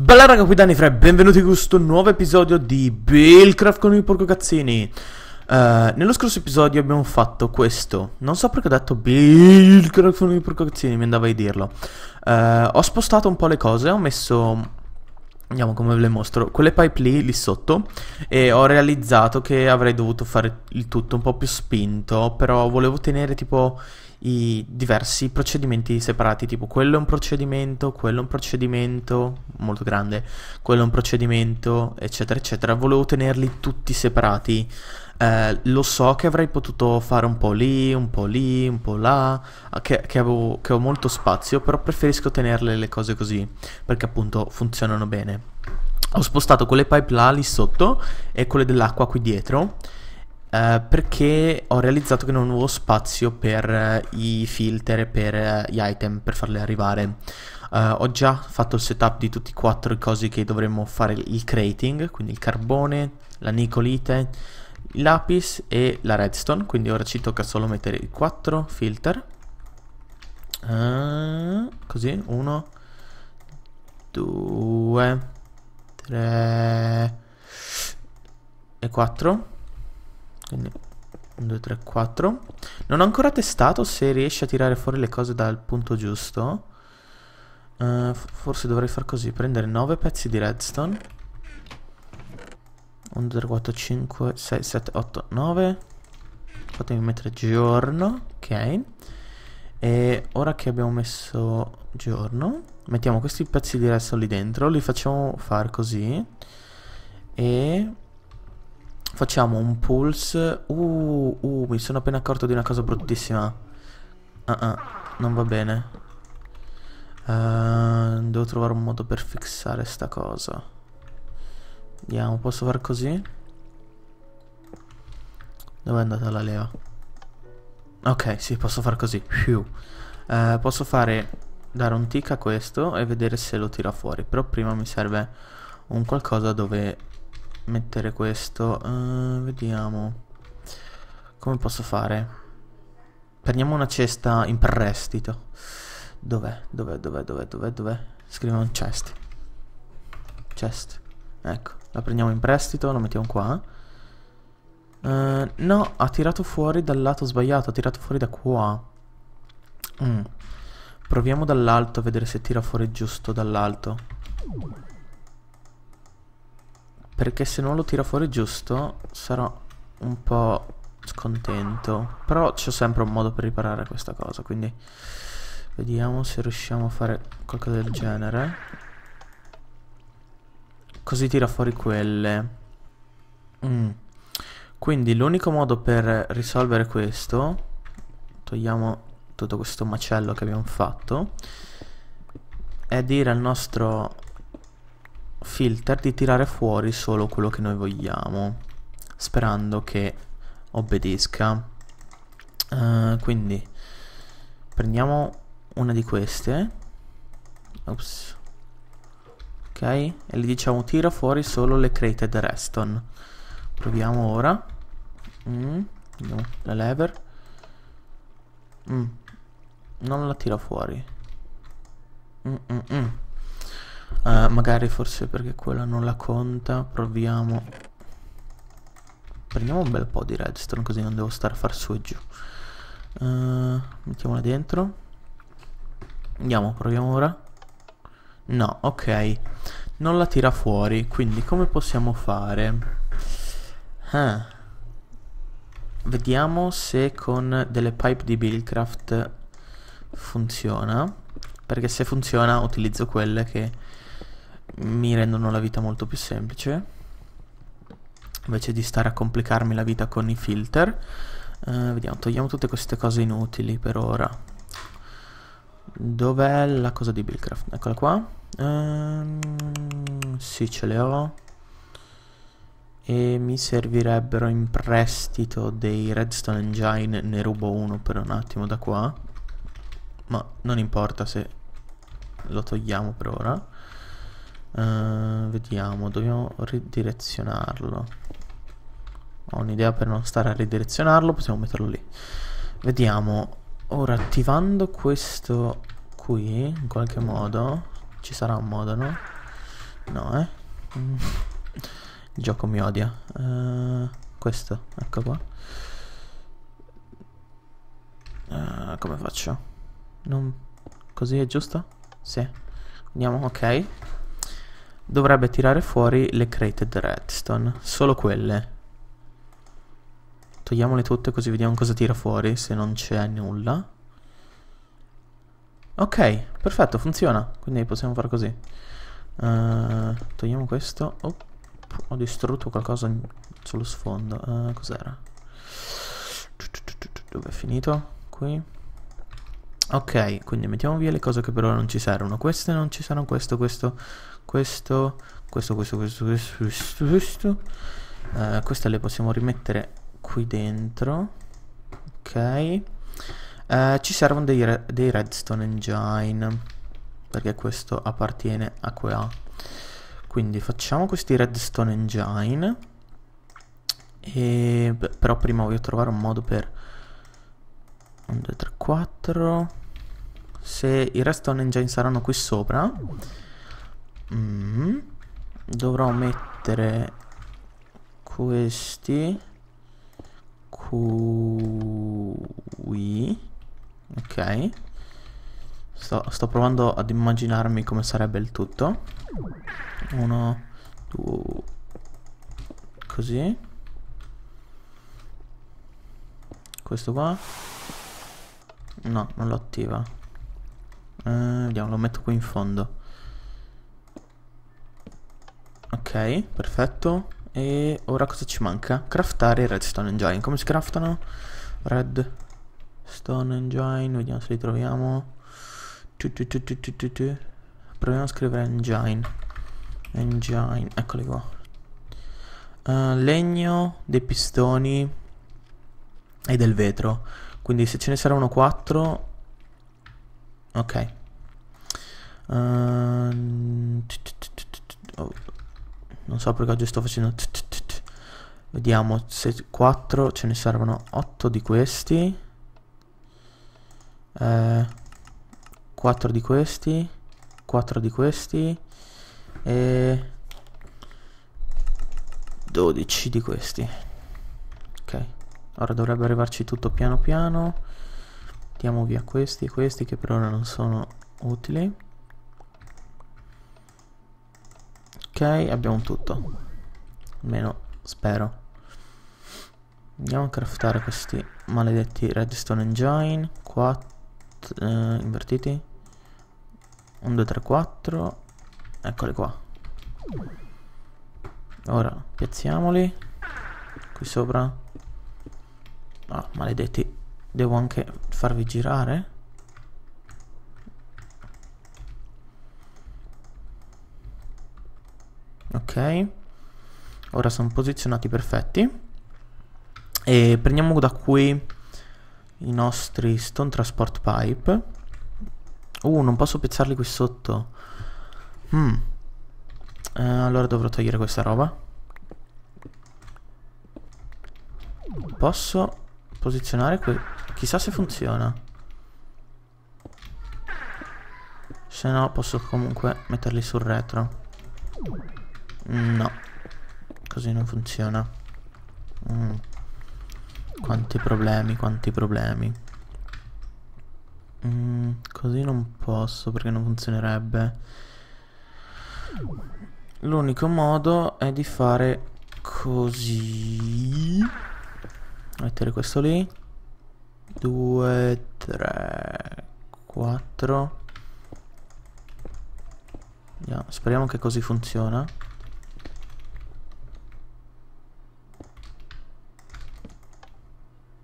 Bella raga, qui Dani Fre, benvenuti in questo nuovo episodio di Billcraft con i porco cazzini uh, Nello scorso episodio abbiamo fatto questo Non so perché ho detto Billcraft con i porco cazzini, mi andava a dirlo uh, Ho spostato un po' le cose, ho messo... Vediamo come ve le mostro Quelle pipe lì, lì sotto E ho realizzato che avrei dovuto fare il tutto un po' più spinto Però volevo tenere tipo i diversi procedimenti separati, tipo quello è un procedimento, quello è un procedimento molto grande, quello è un procedimento, eccetera, eccetera. Volevo tenerli tutti separati. Eh, lo so che avrei potuto fare un po' lì, un po' lì, un po' là, che, che, avevo, che ho molto spazio, però preferisco tenerle le cose così, perché appunto funzionano bene. Ho spostato quelle pipe là lì sotto e quelle dell'acqua qui dietro Uh, perché ho realizzato che non avevo spazio per uh, i filter e per uh, gli item per farli arrivare. ho già fatto il setup di tutti e quattro i cosi che dovremmo fare il creating, quindi il carbone, la nicolite, il lapis e la redstone, quindi ora ci tocca solo mettere i quattro filter. così, 1, 2, 3 e quattro. Quindi 1, 2, 3, 4. Non ho ancora testato se riesce a tirare fuori le cose dal punto giusto. Uh, forse dovrei far così, prendere 9 pezzi di redstone. 1, 2, 3, 4, 5, 6, 7, 8, 9. Fatemi mettere giorno, ok. E ora che abbiamo messo giorno, mettiamo questi pezzi di redstone lì dentro, li facciamo fare così. E Facciamo un pulse. Uh, uh, mi sono appena accorto di una cosa bruttissima. Uh, uh, non va bene. Uh, devo trovare un modo per fissare sta cosa. Vediamo, posso far così? Dove è andata la leva? Ok, sì, posso far così. Uh, posso fare... Dare un tick a questo e vedere se lo tira fuori. Però prima mi serve un qualcosa dove mettere questo. Uh, vediamo. Come posso fare? Prendiamo una cesta in prestito. Dov'è? Dov'è? Dov'è? Dov'è? Dov'è? Dov'è? Scriviamo chest. Chest. Ecco, la prendiamo in prestito, Lo mettiamo qua. Uh, no, ha tirato fuori dal lato sbagliato, ha tirato fuori da qua. Mm. Proviamo dall'alto a vedere se tira fuori giusto dall'alto. Perché se non lo tira fuori giusto sarò un po' scontento. Però c'è sempre un modo per riparare questa cosa, quindi... Vediamo se riusciamo a fare qualcosa del genere. Così tira fuori quelle. Mm. Quindi l'unico modo per risolvere questo... Togliamo tutto questo macello che abbiamo fatto. È dire al nostro filter di tirare fuori solo quello che noi vogliamo sperando che obbedisca uh, quindi prendiamo una di queste Ops. ok e gli diciamo tira fuori solo le created reston proviamo ora mm. no, la lever mm. non la tira fuori mm -mm, mm. Uh, magari forse perché quella non la conta. Proviamo. Prendiamo un bel po' di redstone così non devo stare a far su e giù. Uh, mettiamola dentro. Andiamo, proviamo ora. No, ok. Non la tira fuori, quindi come possiamo fare? Ah. Vediamo se con delle pipe di Buildcraft funziona perché se funziona utilizzo quelle che mi rendono la vita molto più semplice invece di stare a complicarmi la vita con i filter uh, vediamo togliamo tutte queste cose inutili per ora dov'è la cosa di Billcraft? eccola qua um, sì ce le ho e mi servirebbero in prestito dei redstone engine ne rubo uno per un attimo da qua ma non importa se lo togliamo per ora uh, vediamo dobbiamo ridirezionarlo ho un'idea per non stare a ridirezionarlo possiamo metterlo lì vediamo ora attivando questo qui in qualche modo ci sarà un modo no? no eh il gioco mi odia uh, questo ecco qua uh, come faccio? Non... così è giusto? Sì. Andiamo, ok. Dovrebbe tirare fuori le crate redstone. Solo quelle. Togliamole tutte così vediamo cosa tira fuori, se non c'è nulla. Ok, perfetto, funziona. Quindi possiamo fare così. Uh, togliamo questo. Oh, ho distrutto qualcosa sullo sfondo. Uh, cos'era? Dove è finito? Qui. Ok, quindi mettiamo via le cose che per ora non ci servono. Queste non ci saranno, questo, questo, questo, questo, questo, questo, questo, questo. Uh, queste le possiamo rimettere qui dentro. Ok. Uh, ci servono dei, re dei, redstone engine. Perché questo appartiene a qua. Quindi facciamo questi redstone engine. E, però prima voglio trovare un modo per 1, 2, 3, 4. Se i redstone engine saranno qui sopra, mm, dovrò mettere questi qui. Ok. Sto, sto, provando ad immaginarmi come sarebbe il tutto. Uno, due, così. Questo qua. No, non lo attiva. Eh, vediamo, lo metto qui in fondo. Ok, perfetto. E ora cosa ci manca? Craftare il redstone engine. Come si craftano? Redstone engine, vediamo se li troviamo. Tu, tu, tu, Proviamo a scrivere engine. Engine, eccoli qua. Uh, legno, dei pistoni e del vetro. Quindi se ce ne saranno 4... Ok. Ehm, oh, non so perché oggi sto facendo... Vediamo se 4 ce ne servono 8 di questi. Eh, 4 di questi. 4 di questi. E 12 di questi. Ok. Ora dovrebbe arrivarci tutto piano piano. Diamo via questi e questi che per ora non sono utili. Ok, abbiamo tutto. Almeno spero. Andiamo a craftare questi maledetti redstone engine. 4 eh, invertiti. 1, 2, 3, 4. Eccoli qua. Ora piazziamoli qui sopra Ah, maledetti. Devo anche farvi girare? Ok. Ora sono posizionati perfetti. E prendiamo da qui i nostri stone transport pipe. Uh, non posso piazzarli qui sotto. Mm. Eh, allora dovrò togliere questa roba. Posso posizionare qui. Chissà se funziona. Se no posso comunque metterli sul retro. No. Così non funziona. Mm. Quanti problemi, quanti problemi. Mm, così non posso perché non funzionerebbe. L'unico modo è di fare così mettere questo lì 2 3 4 speriamo che così funziona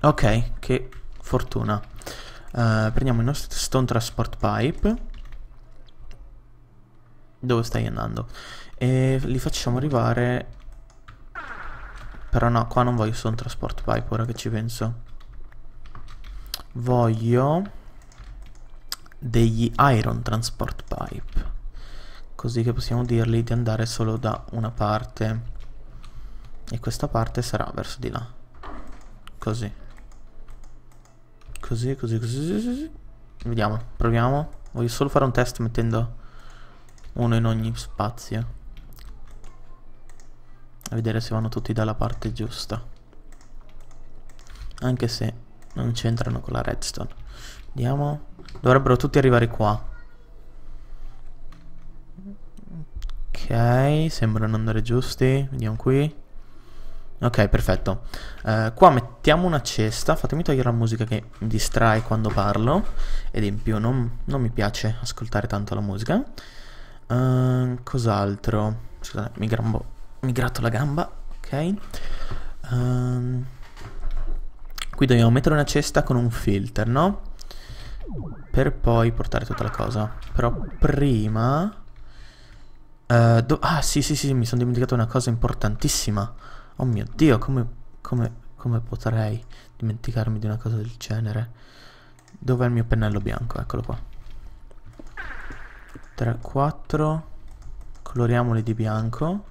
ok che fortuna uh, prendiamo il nostro stone transport pipe dove stai andando e li facciamo arrivare però no, qua non voglio solo un transport pipe, ora che ci penso. Voglio degli iron transport pipe. Così che possiamo dirgli di andare solo da una parte. E questa parte sarà verso di là. Così. Così, così, così. così. Vediamo, proviamo. Voglio solo fare un test mettendo uno in ogni spazio a vedere se vanno tutti dalla parte giusta anche se non c'entrano con la redstone vediamo dovrebbero tutti arrivare qua ok sembrano andare giusti vediamo qui ok perfetto uh, qua mettiamo una cesta fatemi togliere la musica che mi distrae quando parlo ed in più non, non mi piace ascoltare tanto la musica uh, cos'altro scusate mi grambo mi gratto la gamba, ok. Um, qui dobbiamo mettere una cesta con un filter, no? Per poi portare tutta la cosa. Però prima... Uh, ah sì sì sì, mi sono dimenticato una cosa importantissima. Oh mio Dio, come, come, come potrei dimenticarmi di una cosa del genere? Dov'è il mio pennello bianco? Eccolo qua. 3, 4. Coloriamoli di bianco.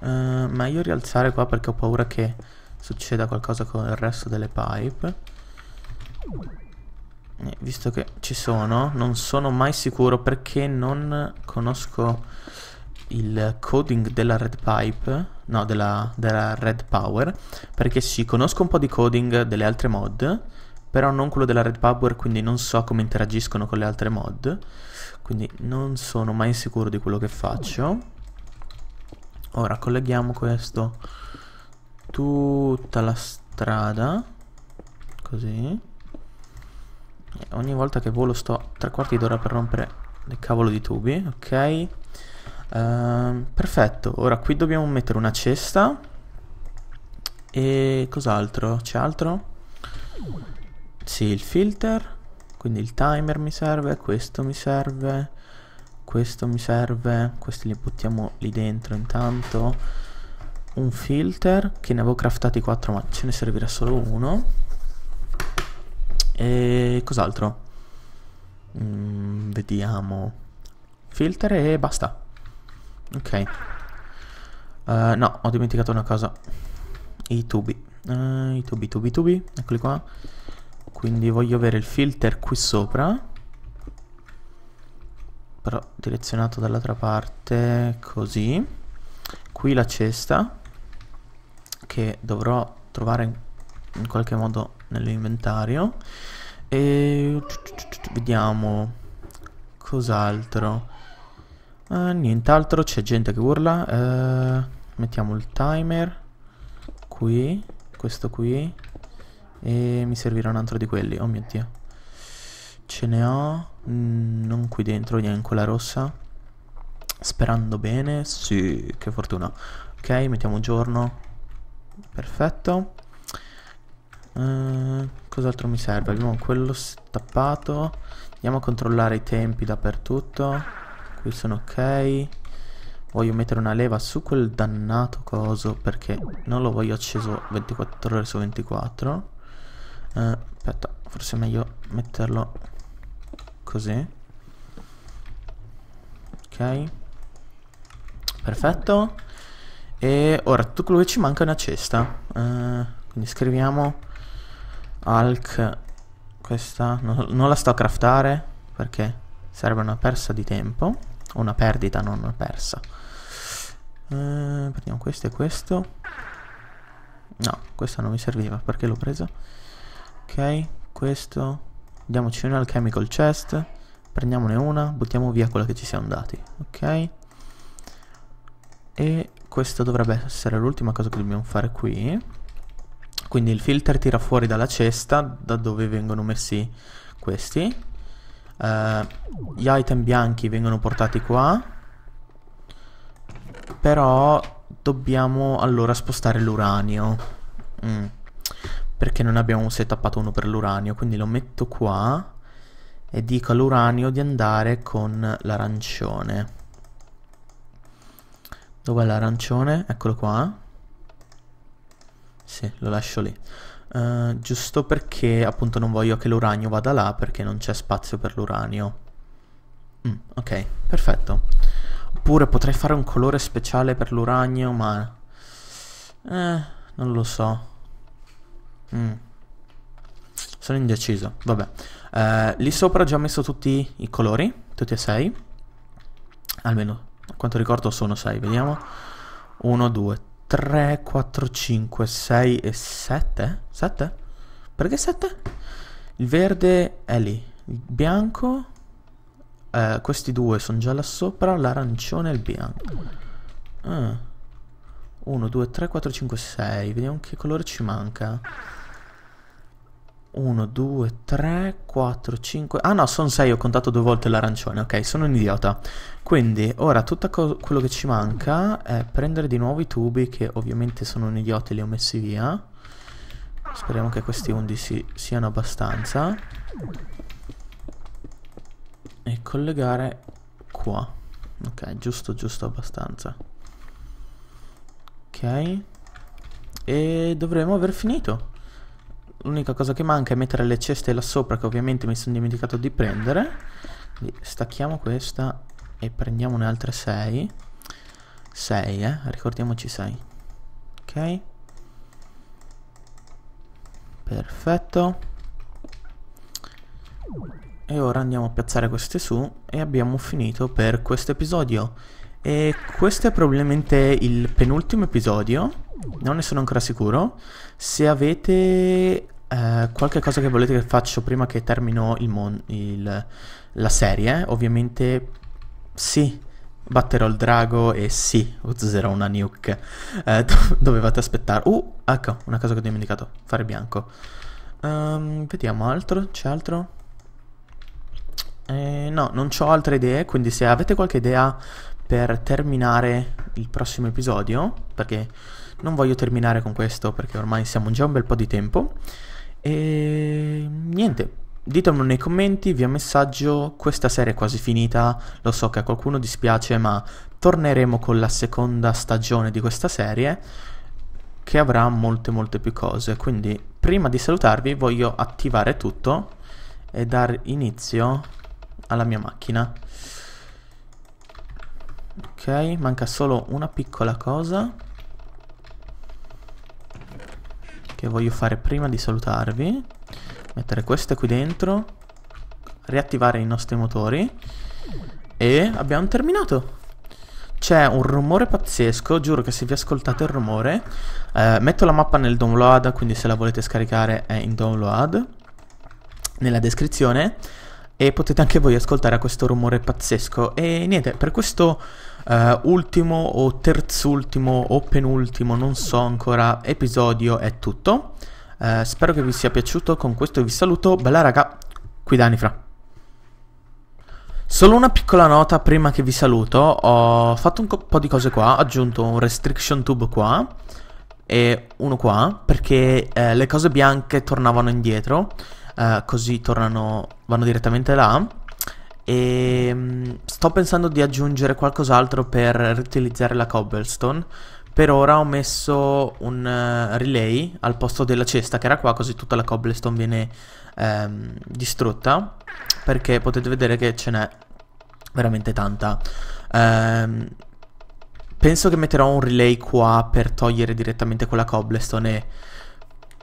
Uh, meglio rialzare qua perché ho paura che succeda qualcosa con il resto delle pipe. E eh, visto che ci sono, non sono mai sicuro perché non conosco il coding della red pipe, no, della, della red power, perché sì, conosco un po' di coding delle altre mod, però non quello della Red Power, quindi non so come interagiscono con le altre mod, quindi non sono mai sicuro di quello che faccio ora colleghiamo questo tutta la strada così e ogni volta che volo sto tre quarti d'ora per rompere il cavolo di tubi ok uh, perfetto ora qui dobbiamo mettere una cesta e cos'altro c'è altro sì il filter quindi il timer mi serve questo mi serve questo mi serve questi li buttiamo lì dentro intanto un filter che ne avevo craftati 4 ma ce ne servirà solo uno e cos'altro mm, vediamo filter e basta ok uh, no ho dimenticato una cosa i tubi uh, i tubi tubi tubi eccoli qua quindi voglio avere il filter qui sopra però direzionato dall'altra parte così qui la cesta che dovrò trovare in qualche modo nell'inventario e vediamo cos'altro eh, nient'altro c'è gente che urla eh, mettiamo il timer qui questo qui e mi servirà un altro di quelli oh mio dio ce ne ho mm, non qui dentro vediamo quella rossa sperando bene sì che fortuna ok mettiamo giorno perfetto uh, cos'altro mi serve abbiamo quello stappato andiamo a controllare i tempi dappertutto qui sono ok voglio mettere una leva su quel dannato coso perché non lo voglio acceso 24 ore su 24 eh, aspetta forse è meglio metterlo Così Ok Perfetto E ora tutto quello che ci manca è una cesta uh, Quindi scriviamo Alk Questa no, non la sto a craftare Perché sarebbe una persa di tempo Una perdita, non una persa Uh, prendiamo questo e questo No, questa non mi serviva Perché l'ho presa Ok, questo Andiamoci una alchemical chest. Prendiamone una, buttiamo via quella che ci siamo dati. Ok. E questa dovrebbe essere l'ultima cosa che dobbiamo fare qui. Quindi il filter tira fuori dalla cesta da dove vengono messi questi. Uh, gli item bianchi vengono portati qua. Però dobbiamo allora spostare l'uranio. Mm perché non abbiamo un setupato 1 per l'uranio, quindi lo metto qua e dico all'uranio di andare con l'arancione. Dov'è l'arancione? Eccolo qua. Sì, lo lascio lì. Uh, giusto perché appunto non voglio che l'uranio vada là perché non c'è spazio per l'uranio. Mm, ok, perfetto. Oppure potrei fare un colore speciale per l'uranio, ma... Eh, non lo so. Mm. Sono indeciso, vabbè. Eh, lì sopra ho già messo tutti i colori, tutti e sei. Almeno, a quanto ricordo sono sei, vediamo. 1, 2, 3, 4, 5, 6 e 7. 7? Perché 7? Il verde è lì, il bianco... Eh, questi due sono già là sopra, l'arancione e il bianco. 1, 2, 3, 4, 5, 6. Vediamo che colore ci manca. 1, 2, 3, 4, 5... Ah no, sono 6, ho contato due volte l'arancione, ok, sono un idiota. Quindi, ora, tutto quello che ci manca è prendere di nuovo i tubi, che ovviamente sono un idiota e li ho messi via. Speriamo che questi 11 siano abbastanza. E collegare qua. Ok, giusto, giusto abbastanza. Ok. E dovremmo aver finito l'unica cosa che manca è mettere le ceste là sopra che ovviamente mi sono dimenticato di prendere Quindi stacchiamo questa e prendiamone altre 6 6 eh ricordiamoci 6 ok perfetto e ora andiamo a piazzare queste su e abbiamo finito per questo episodio e questo è probabilmente il penultimo episodio non ne sono ancora sicuro. Se avete eh, qualche cosa che volete che faccio prima che termino il il, la serie, ovviamente sì, batterò il drago e sì, userò una nuke. Eh, dovevate aspettare. Uh, ecco, una cosa che ho dimenticato, fare bianco. Um, vediamo altro, c'è altro? Eh, no, non ho altre idee, quindi se avete qualche idea per terminare il prossimo episodio, perché non voglio terminare con questo perché ormai siamo già un bel po' di tempo. E niente, ditemelo nei commenti via messaggio, questa serie è quasi finita, lo so che a qualcuno dispiace ma torneremo con la seconda stagione di questa serie che avrà molte molte più cose, quindi prima di salutarvi voglio attivare tutto e dar inizio alla mia macchina. Ok, manca solo una piccola cosa. che voglio fare prima di salutarvi mettere queste qui dentro riattivare i nostri motori e abbiamo terminato c'è un rumore pazzesco, giuro che se vi ascoltate il rumore eh, metto la mappa nel download, quindi se la volete scaricare è in download nella descrizione e potete anche voi ascoltare questo rumore pazzesco. E niente, per questo uh, ultimo o terzultimo o penultimo, non so ancora, episodio è tutto. Uh, spero che vi sia piaciuto, con questo vi saluto, bella raga, qui Danifra. Solo una piccola nota prima che vi saluto, ho fatto un po' di cose qua, ho aggiunto un restriction tube qua e uno qua perché uh, le cose bianche tornavano indietro eh, così tornano, vanno direttamente là. E mm, sto pensando di aggiungere qualcos'altro per riutilizzare la cobblestone. Per ora ho messo un uh, relay al posto della cesta che era qua, così tutta la cobblestone viene um, distrutta. Perché potete vedere che ce n'è veramente tanta. Um, penso che metterò un relay qua per togliere direttamente quella cobblestone e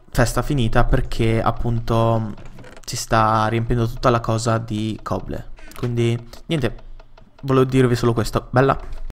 festa finita perché appunto si sta riempiendo tutta la cosa di coble. Quindi niente, volevo dirvi solo questo. Bella!